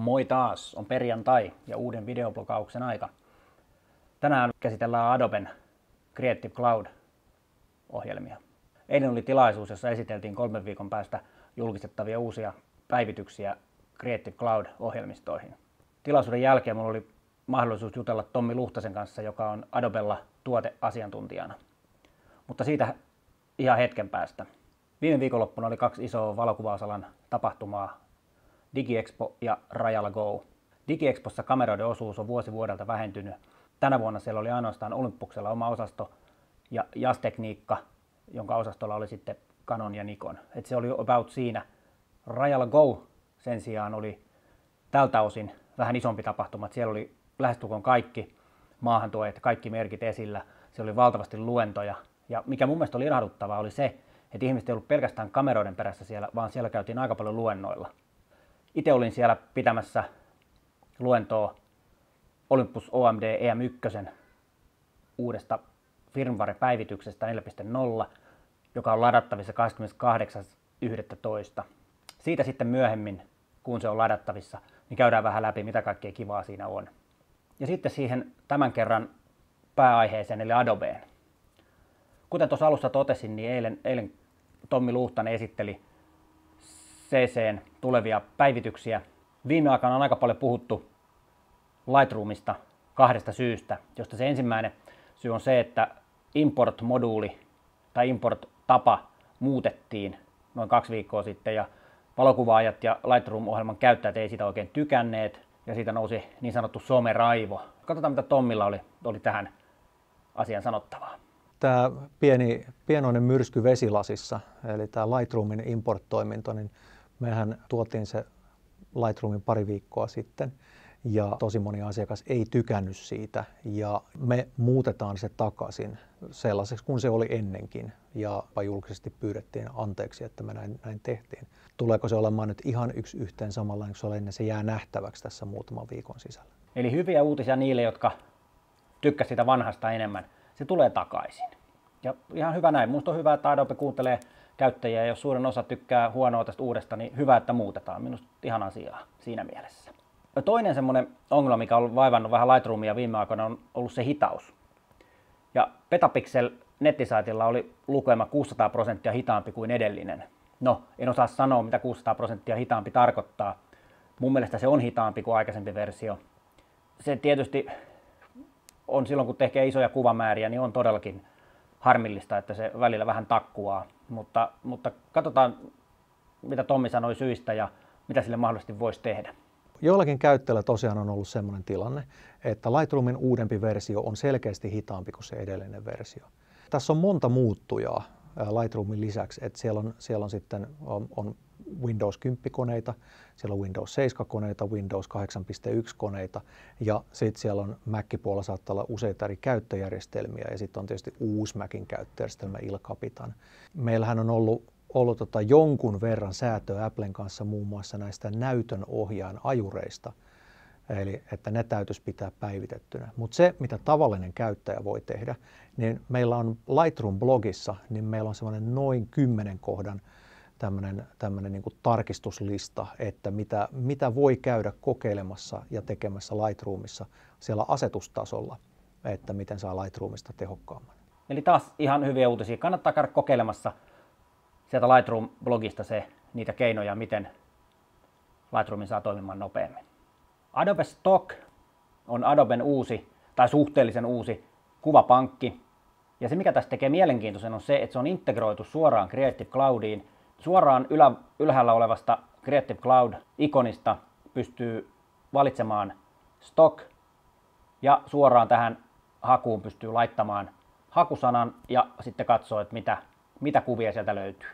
Moi taas, on perjantai ja uuden videoblogauksen aika. Tänään käsitellään Adoben Creative Cloud-ohjelmia. Eilen oli tilaisuus, jossa esiteltiin kolmen viikon päästä julkistettavia uusia päivityksiä Creative Cloud-ohjelmistoihin. Tilaisuuden jälkeen mulla oli mahdollisuus jutella Tommi Luhtasen kanssa, joka on Adobella tuoteasiantuntijana. Mutta siitä ihan hetken päästä. Viime viikonloppuna oli kaksi isoa valokuvausalan tapahtumaa Digiexpo ja Rajala Go. Digiexpossa kameroiden osuus on vuosi vuodelta vähentynyt. Tänä vuonna siellä oli ainoastaan Olympuksella oma osasto ja Jastekniikka, jonka osastolla oli sitten Canon ja Nikon. Et se oli about siinä. Rajala Go sen sijaan oli tältä osin vähän isompi tapahtuma. Siellä oli lähestulkoon kaikki maahantuojat, kaikki merkit esillä. Siellä oli valtavasti luentoja. Ja mikä mun mielestä oli ilahduttavaa oli se, että ihmiset ei ollut pelkästään kameroiden perässä siellä, vaan siellä käytiin aika paljon luennoilla itse olin siellä pitämässä luentoa Olympus OMD EM1 uudesta firmware-päivityksestä 4.0, joka on ladattavissa 28.11. Siitä sitten myöhemmin, kun se on ladattavissa, niin käydään vähän läpi, mitä kaikkea kivaa siinä on. Ja sitten siihen tämän kerran pääaiheeseen, eli Adobeen. Kuten tuossa alussa totesin, niin eilen, eilen Tommi Luhtanen esitteli CC tulevia päivityksiä. Viime aikana on aika paljon puhuttu Lightroomista kahdesta syystä, josta se ensimmäinen syy on se, että import-moduuli tai import-tapa muutettiin noin kaksi viikkoa sitten ja valokuvaajat ja Lightroom-ohjelman käyttäjät ei sitä oikein tykänneet ja siitä nousi niin sanottu someraivo. Katsotaan mitä Tommilla oli, oli tähän asian sanottavaa. Tämä pieni, pienoinen myrsky vesilasissa, eli tämä Lightroomin importtoiminto, niin Mehän tuotiin se Lightroomin pari viikkoa sitten ja tosi moni asiakas ei tykännyt siitä ja me muutetaan se takaisin sellaiseksi kuin se oli ennenkin ja julkisesti pyydettiin anteeksi, että me näin, näin tehtiin. Tuleeko se olemaan nyt ihan yksi yhteen samalla, kun se oli ennen, se jää nähtäväksi tässä muutaman viikon sisällä. Eli hyviä uutisia niille, jotka tykkäsivät sitä vanhasta enemmän. Se tulee takaisin. Ja ihan hyvä näin. Minusta on hyvä, että Adobe kuuntelee käyttäjiä, jos suurin osa tykkää huonoa tästä uudesta, niin hyvä, että muutetaan. Minusta ihan asiaa siinä mielessä. Toinen semmoinen ongelma, mikä on vaivannut vähän Lightroomia viime aikoina, on ollut se hitaus. Ja Petapixel nettisaitilla oli lukema 600 prosenttia hitaampi kuin edellinen. No, en osaa sanoa, mitä 600 prosenttia hitaampi tarkoittaa. Mun mielestä se on hitaampi kuin aikaisempi versio. Se tietysti on silloin, kun tekee isoja kuvamääriä, niin on todellakin harmillista, että se välillä vähän takkuaa, mutta, mutta katsotaan mitä Tommi sanoi syistä ja mitä sille mahdollisesti voisi tehdä. Joillakin käyttäjillä tosiaan on ollut sellainen tilanne, että Lightroomin uudempi versio on selkeästi hitaampi kuin se edellinen versio. Tässä on monta muuttujaa. Lightroomin lisäksi. Et siellä, on, siellä on sitten on, on Windows 10-koneita, siellä on Windows 7-koneita, Windows 8.1-koneita ja sitten siellä on Mac-puolella saattaa olla useita eri käyttöjärjestelmiä ja sitten on tietysti uusi Macin käyttöjärjestelmä Capitan. Meillähän on ollut ollut tota jonkun verran säätöä Applen kanssa muun muassa näistä näytön ohjaan ajureista – Eli että ne täytyisi pitää päivitettynä. Mutta se, mitä tavallinen käyttäjä voi tehdä, niin meillä on Lightroom-blogissa, niin meillä on semmoinen noin kymmenen kohdan tämmöinen, tämmöinen niin tarkistuslista, että mitä, mitä voi käydä kokeilemassa ja tekemässä Lightroomissa siellä asetustasolla, että miten saa Lightroomista tehokkaamman. Eli taas ihan hyviä uutisia. Kannattaa käydä kokeilemassa sieltä Lightroom-blogista se, niitä keinoja, miten Lightroomin saa toimimaan nopeammin. Adobe Stock on Adoben uusi tai suhteellisen uusi kuvapankki. Ja se mikä tässä tekee mielenkiintoisen on se, että se on integroitu suoraan Creative Cloudiin. Suoraan ylä, ylhäällä olevasta Creative Cloud-ikonista pystyy valitsemaan stock ja suoraan tähän hakuun pystyy laittamaan hakusanan ja sitten katsoo, että mitä, mitä kuvia sieltä löytyy.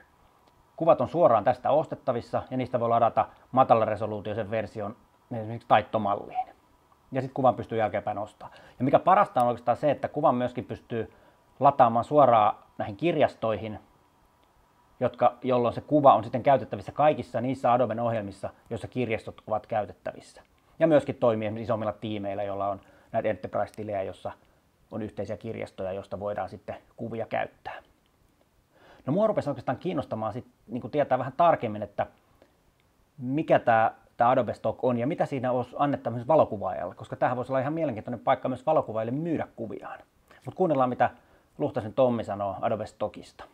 Kuvat on suoraan tästä ostettavissa ja niistä voi ladata matalaresoluutioisen version niin esimerkiksi taittomalliin. Ja sitten kuvan pystyy jälkeenpäin ostamaan. Ja mikä parasta on oikeastaan se, että kuvan myöskin pystyy lataamaan suoraan näihin kirjastoihin, jotka, jolloin se kuva on sitten käytettävissä kaikissa niissä Adoben ohjelmissa, joissa kirjastot ovat käytettävissä. Ja myöskin toimii esimerkiksi isommilla tiimeillä, joilla on näitä enterprise-tilejä, jossa on yhteisiä kirjastoja, joista voidaan sitten kuvia käyttää. No mua rupesi oikeastaan kiinnostamaan sit, niin tietää vähän tarkemmin, että mikä tämä tämä Adobe Stock on ja mitä siinä olisi annettavissa valokuvaajalle, koska tähän voisi olla ihan mielenkiintoinen paikka myös valokuvaajille myydä kuviaan. Mutta kuunnellaan, mitä Luhtasen Tommi sanoo Adobe Stockista.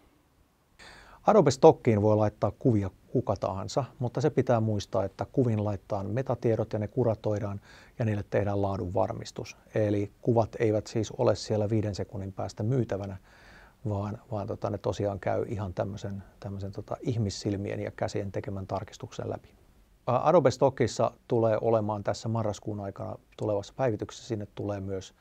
Adobe Stockiin voi laittaa kuvia kuka tahansa, mutta se pitää muistaa, että kuvin laittaa metatiedot ja ne kuratoidaan ja niille tehdään laadun varmistus. Eli kuvat eivät siis ole siellä viiden sekunnin päästä myytävänä, vaan, vaan tota, ne tosiaan käy ihan tämmöisen, tämmöisen tota, ihmissilmien ja käsien tekemän tarkistuksen läpi. Adobe Stockissa tulee olemaan tässä marraskuun aikana tulevassa päivityksessä, sinne tulee myös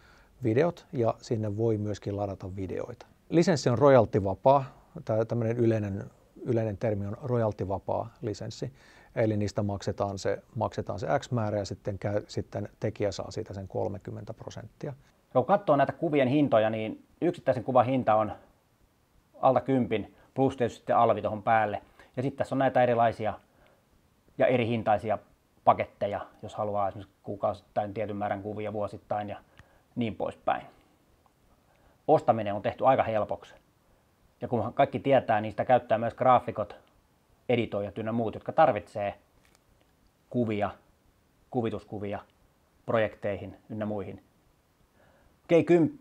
videot ja sinne voi myöskin ladata videoita. Lisenssi on royaltivapaa, tämä tämmöinen yleinen, yleinen termi on royaltivapaa lisenssi, eli niistä maksetaan se, maksetaan se X määrä ja sitten, käy, sitten tekijä saa siitä sen 30 prosenttia. Kun katsoo näitä kuvien hintoja, niin yksittäisen kuvan hinta on alta 10 plus tietysti alvi tuohon päälle. Ja sitten tässä on näitä erilaisia ja eri hintaisia paketteja, jos haluaa esimerkiksi kuukausittain tietyn määrän kuvia vuosittain ja niin poispäin. Ostaminen on tehty aika helpoksi. Ja kun kaikki tietää, niin sitä käyttää myös graafikot, editoijat ynnä muut, jotka tarvitsee kuvia, kuvituskuvia projekteihin ynnä muihin. Okei, 10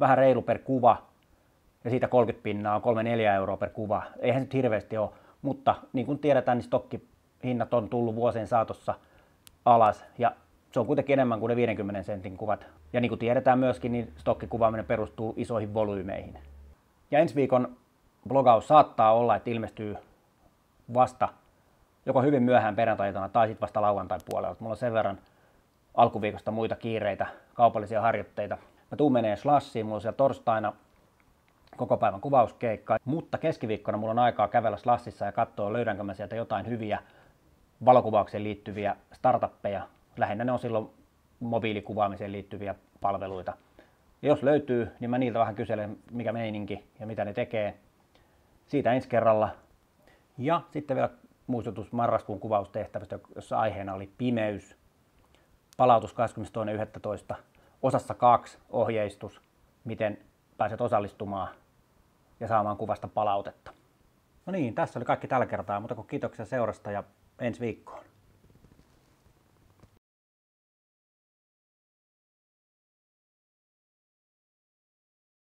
vähän reilu per kuva, ja siitä 30 pinnaa on 3-4 euroa per kuva. Eihän se nyt hirveästi ole, mutta niin kuin tiedetään, niin stokki hinnat on tullut vuosien saatossa alas ja se on kuitenkin enemmän kuin ne 50 sentin kuvat. Ja niin kuin tiedetään myöskin, niin stokkikuvaaminen perustuu isoihin volyymeihin. Ja ensi viikon blogaus saattaa olla, että ilmestyy vasta joko hyvin myöhään perjantaitana tai sitten vasta lauantai puolella. Mulla on sen verran alkuviikosta muita kiireitä, kaupallisia harjoitteita. Mä tuun menee slassiin, mulla on siellä torstaina koko päivän kuvauskeikka, mutta keskiviikkona mulla on aikaa kävellä slassissa ja katsoa löydänkö mä sieltä jotain hyviä valokuvaukseen liittyviä startuppeja. Lähinnä ne on silloin mobiilikuvaamiseen liittyviä palveluita. Ja jos löytyy, niin mä niiltä vähän kyselen, mikä meininki ja mitä ne tekee. Siitä ensi kerralla. Ja sitten vielä muistutus marraskuun kuvaustehtävästä, jossa aiheena oli pimeys. Palautus 22.11. Osassa 2 ohjeistus, miten pääset osallistumaan ja saamaan kuvasta palautetta. No niin, tässä oli kaikki tällä kertaa, mutta kun kiitoksia seurasta ja ensi viikkoon.